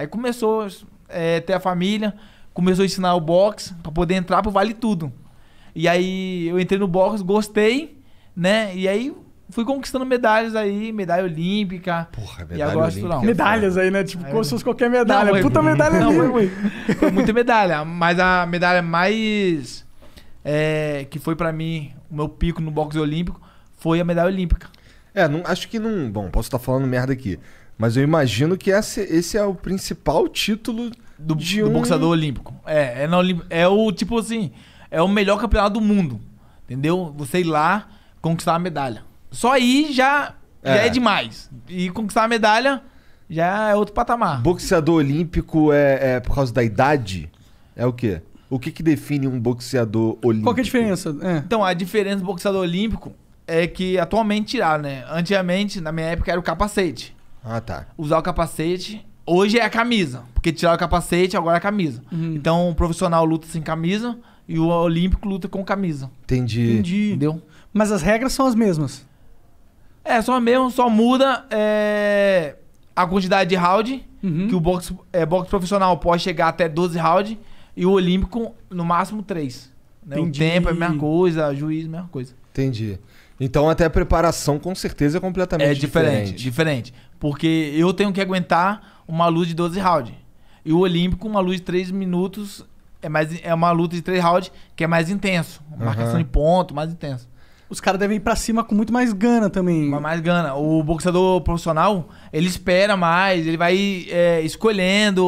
Aí começou é, ter a família, começou a ensinar o boxe para poder entrar pro Vale Tudo. E aí eu entrei no boxe, gostei, né? E aí fui conquistando medalhas aí, medalha olímpica. Porra, medalha e agora olímpica. É medalhas aí, né? Tipo, é. como se fosse qualquer medalha. Não, Puta foi, medalha não, ali, foi, foi muita medalha, mas a medalha mais é, que foi para mim o meu pico no boxe olímpico foi a medalha olímpica. É, não, acho que não. Bom, posso estar falando merda aqui. Mas eu imagino que esse, esse é o principal título do, de do um... boxeador olímpico. É, é, na Olimp... é o tipo assim, é o melhor campeonato do mundo. Entendeu? Você ir lá conquistar a medalha. Só aí já é, já é demais. E conquistar a medalha já é outro patamar. Boxeador olímpico é, é por causa da idade? É o quê? O que, que define um boxeador olímpico? Qual é a diferença? É. Então, a diferença do boxeador olímpico é que atualmente tirar, né? Antigamente, na minha época, era o capacete. Ah, tá. Usar o capacete. Hoje é a camisa. Porque tiraram o capacete, agora é a camisa. Uhum. Então o profissional luta sem camisa e o olímpico luta com camisa. Entendi. Entendi. Entendeu? Mas as regras são as mesmas. É, são as mesmas, só muda é, a quantidade de round. Uhum. Que o boxe, é, boxe profissional pode chegar até 12 rounds e o olímpico, no máximo, 3. Né? O tempo é a mesma coisa, juiz, é mesma coisa. Entendi. Então até a preparação com certeza é completamente é diferente. É diferente, diferente. Porque eu tenho que aguentar uma luz de 12 rounds. E o Olímpico, uma luz de 3 minutos, é, mais, é uma luta de 3 rounds que é mais intenso. Uhum. Marcação de ponto, mais intenso. Os caras devem ir pra cima com muito mais gana também. Com mais gana. O boxeador profissional, ele espera mais, ele vai é, escolhendo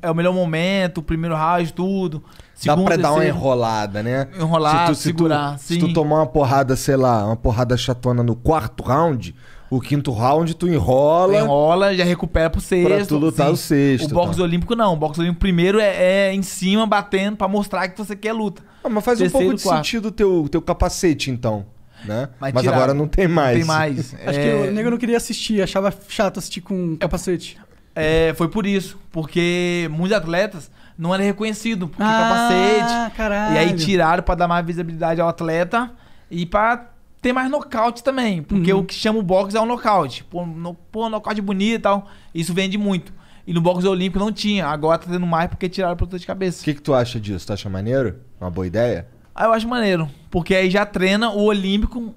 é, o melhor momento, o primeiro round, tudo. Dá pra dar uma enrolada, né? Enrolar, se tu, se segurar. Tu, se tu tomar uma porrada, sei lá, uma porrada chatona no quarto round, o quinto round tu enrola. Enrola, já recupera pro sexto. Pra tu lutar sim. o sexto. O tá. boxe olímpico não. O boxe olímpico primeiro é, é, em cima, batendo, pra mostrar que você quer luta. Ah, mas faz terceiro, um pouco de quarto. sentido o teu, teu capacete, então. Né? Mas, mas agora não tem mais. Não tem mais. Acho é... que o nego não queria assistir, achava chato assistir com é, capacete. É, foi por isso. Porque muitos atletas não era reconhecido, porque ah, capacete. Caralho. E aí tiraram pra dar mais visibilidade ao atleta e pra ter mais nocaute também. Porque uhum. o que chama o boxe é o nocaute. Pô, no, pô, nocaute bonito e tal. Isso vende muito. E no boxe olímpico não tinha. Agora tá tendo mais porque tiraram pra de cabeça. O que, que tu acha disso? Tu acha maneiro? Uma boa ideia? Ah, eu acho maneiro. Porque aí já treina o olímpico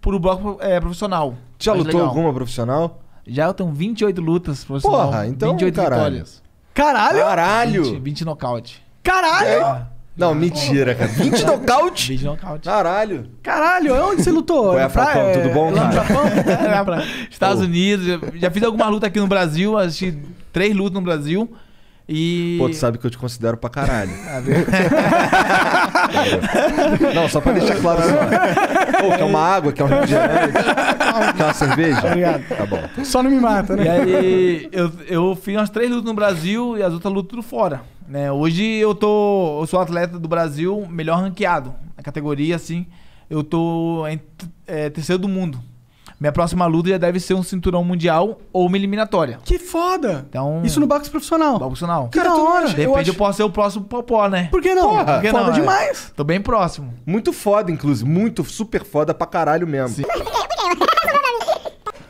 pro boxe é, profissional. Já lutou legal. alguma profissional? Já eu tenho 28 lutas profissional. Porra, então, 28 caralho. vitórias. Caralho! Caralho! 20, 20 nocaute. Caralho! É. Não, mentira, cara. 20 nocaute? 20 nocaute. Caralho. Caralho, é onde você lutou? Ué, Falcão, é... tudo bom, é cara? Japão? É, Estados Unidos. Já fiz alguma luta aqui no Brasil, assisti três lutas no Brasil. E... Pô, tu sabe que eu te considero pra caralho. Ah, não, só pra deixar claro assim. Pô, quer uma água, quer um refrigerante, quer uma cerveja? Obrigado. Tá bom. Só não me mata, né? E aí, eu, eu fiz umas três lutas no Brasil e as outras lutas tudo fora. Né? Hoje eu tô. Eu sou atleta do Brasil melhor ranqueado. Na categoria, assim, eu tô em é, terceiro do mundo. Minha próxima luta já deve ser um cinturão mundial ou uma eliminatória. Que foda! Então, Isso no boxe profissional. boxe profissional. Cara, hora. De repente eu, acho... eu, posso ser o próximo Popó, né? Por que não? Porra, Por que foda não, né? demais. Tô bem próximo. Muito foda, inclusive. Muito super foda pra caralho mesmo. Sim.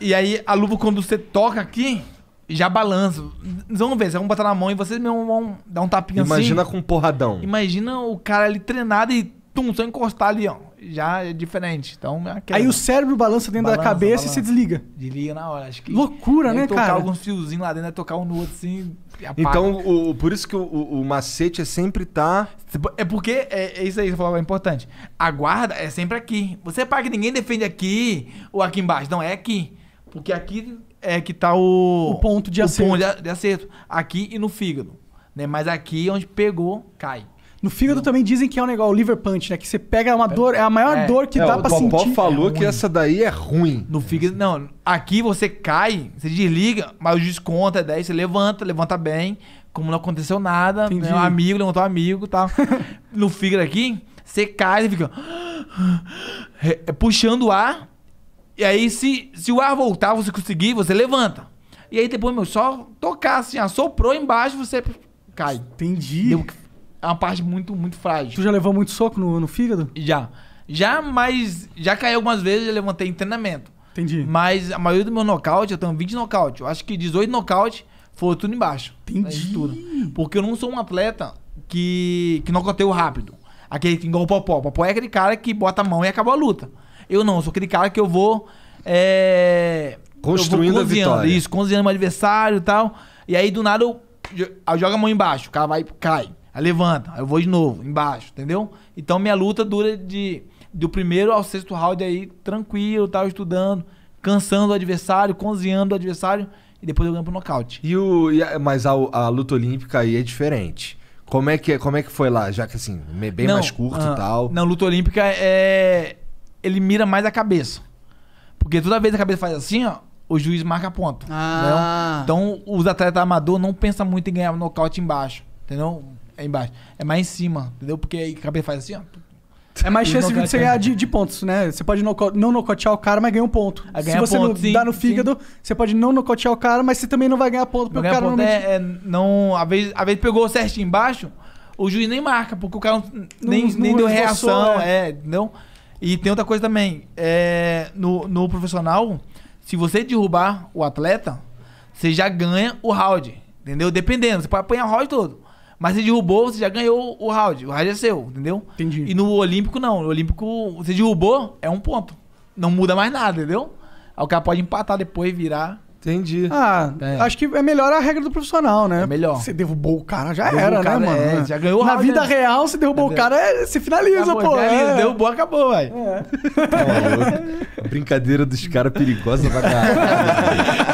e aí, a luva, quando você toca aqui, já balança. Vamos ver, vocês vão botar na mão e vocês mesmo vão dar um tapinha Imagina assim. Imagina com um porradão. Imagina o cara ali treinado e tum, eu encostar ali, ó. Já é diferente. Então, é aquela, Aí o cérebro balança dentro balança, da cabeça balança. e se desliga. Desliga na hora. Acho que Loucura, né, tocar cara? Tocar alguns fiozinhos lá dentro, é tocar um no outro assim. Então, o, por isso que o, o, macete é sempre tá. É porque é, é isso aí que você falou, é importante. A guarda é sempre aqui. Você é paga que ninguém defende aqui ou aqui embaixo. Não, é aqui. Porque aqui é que tá o. O ponto de o acerto. O ponto de acerto. Aqui e no fígado. Né? Mas aqui é onde pegou, cai. No fígado não. também dizem que é um negócio, o liver punch, né? Que você pega uma dor, é a maior é. dor que é, dá pra sentir. O Popó falou é que essa daí é ruim. No fígado, não. Aqui você cai, você desliga, mas o desconto é 10, você levanta, levanta bem, como não aconteceu nada. Né? Entendi. Né? Um amigo, levantou um amigo e tal. no fígado aqui, você cai, e fica... É, puxando o ar. E aí, se, se o ar voltar, você conseguir, você levanta. E aí depois, meu, só tocar assim, assoprou embaixo, você cai. Entendi. Deu é uma parte muito, muito frágil. Tu já levou muito soco no, no fígado? Já. Já, mas já caiu algumas vezes, já levantei em treinamento. Entendi. Mas a maioria do meu nocaute, eu tenho 20 nocaute. Eu acho que 18 nocaute foi tudo embaixo. Entendi. Tudo. Porque eu não sou um atleta que, que nocauteio rápido. Aquele que igual o Popó. O Popó é aquele cara que bota a mão e acabou a luta. Eu não, eu sou aquele cara que eu vou. É, Construindo eu vou a vitória. Isso, cozinhando meu adversário e tal. E aí do nada eu, eu, eu jogo a mão embaixo. O cara vai cai. Aí levanta, aí eu vou de novo, embaixo, entendeu? Então minha luta dura de do primeiro ao sexto round aí, tranquilo, tal, estudando, cansando o adversário, cozinhando o adversário e depois eu ganho pro nocaute. E o, e a, mas a, a, luta olímpica aí é diferente. Como é que, como é que foi lá? Já que assim, bem não, mais curto uh, e ah, tal. Não, luta olímpica é. Ele mira mais a cabeça. Porque toda vez a cabeça faz assim, ó, o juiz marca ponto. Ah. Então os atletas amador não pensam muito em ganhar nocaute embaixo. Entendeu? é embaixo. É mais em cima, entendeu? Porque aí o cabelo faz assim, ó. É mais chance de você ganhar de, de pontos, né? Você pode noco não nocotear o cara, mas ganha um ponto. Ah, se você ponto, não sim, dá no fígado, sim. você pode não nocotear o cara, mas você também não vai ganhar ponto, porque não o cara ponto é, é, não. A vez, a vez pegou certinho embaixo, o juiz nem marca, porque o cara nem, não, nem não deu reação. é. é, entendeu? E tem outra coisa também. É, no, no profissional, se você derrubar o atleta, você já ganha o round. Entendeu? Dependendo, você pode apanhar o round todo. Mas você derrubou, você já ganhou o round. O round é seu, entendeu? Entendi. E no Olímpico, não. No Olímpico, você derrubou, é um ponto. Não muda mais nada, entendeu? Aí o cara pode empatar depois, virar. Entendi. Ah, é. acho que é melhor a regra do profissional, né? É melhor. Você derrubou o cara, já derrubou era, cara, né, mano? É, já ganhou o round. Na vida né? real, você derrubou Entendeu? o cara, é, você finaliza, acabou, pô. Finaliza, é. Derrubou, acabou, vai. É. Brincadeira dos caras perigosa pra caralho.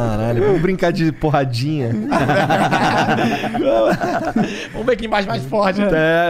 Caralho, vamos brincar de porradinha. vamos ver quem mais mais forte. É.